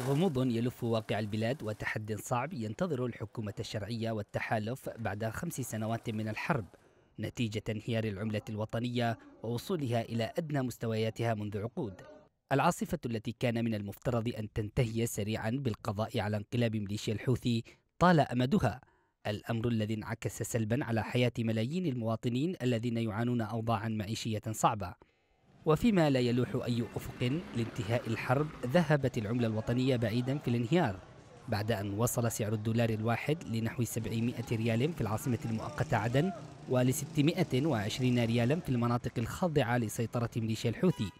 غموض يلف واقع البلاد وتحد صعب ينتظر الحكومة الشرعية والتحالف بعد خمس سنوات من الحرب نتيجة انهيار العملة الوطنية ووصولها إلى أدنى مستوياتها منذ عقود العاصفة التي كان من المفترض أن تنتهي سريعا بالقضاء على انقلاب ميليشيا الحوثي طال أمدها الأمر الذي انعكس سلبا على حياة ملايين المواطنين الذين يعانون أوضاعا معيشية صعبة وفيما لا يلوح أي أفق لانتهاء الحرب ذهبت العملة الوطنية بعيدا في الانهيار بعد أن وصل سعر الدولار الواحد لنحو 700 ريال في العاصمة المؤقتة عدن ول 620 ريالا في المناطق الخاضعة لسيطرة ميليشيا الحوثي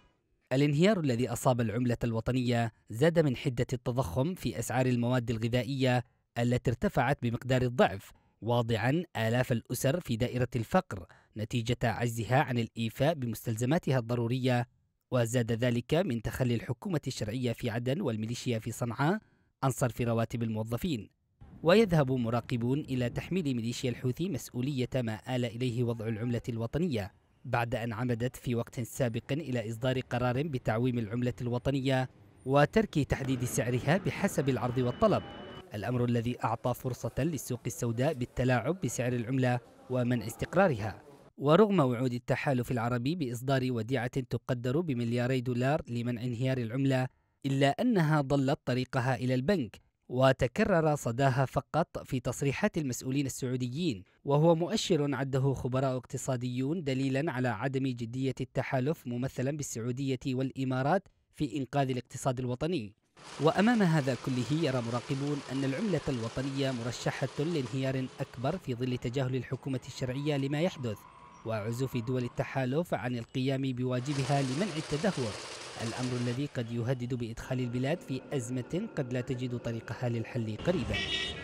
الانهيار الذي أصاب العملة الوطنية زاد من حدة التضخم في أسعار المواد الغذائية التي ارتفعت بمقدار الضعف واضعا آلاف الأسر في دائرة الفقر نتيجة عجزها عن الإيفاء بمستلزماتها الضرورية وزاد ذلك من تخلي الحكومة الشرعية في عدن والميليشيا في صنعاء عن صرف رواتب الموظفين ويذهب مراقبون إلى تحميل ميليشيا الحوثي مسؤولية ما آل إليه وضع العملة الوطنية بعد أن عمدت في وقت سابق إلى إصدار قرار بتعويم العملة الوطنية وترك تحديد سعرها بحسب العرض والطلب الأمر الذي أعطى فرصة للسوق السوداء بالتلاعب بسعر العملة ومنع استقرارها ورغم وعود التحالف العربي بإصدار وديعة تقدر بملياري دولار لمنع انهيار العملة إلا أنها ضلت طريقها إلى البنك وتكرر صداها فقط في تصريحات المسؤولين السعوديين وهو مؤشر عده خبراء اقتصاديون دليلا على عدم جدية التحالف ممثلا بالسعودية والإمارات في إنقاذ الاقتصاد الوطني وأمام هذا كله يرى مراقبون أن العملة الوطنية مرشحة لانهيار أكبر في ظل تجاهل الحكومة الشرعية لما يحدث وعزوف دول التحالف عن القيام بواجبها لمنع التدهور الأمر الذي قد يهدد بإدخال البلاد في أزمة قد لا تجد طريقها للحل قريباً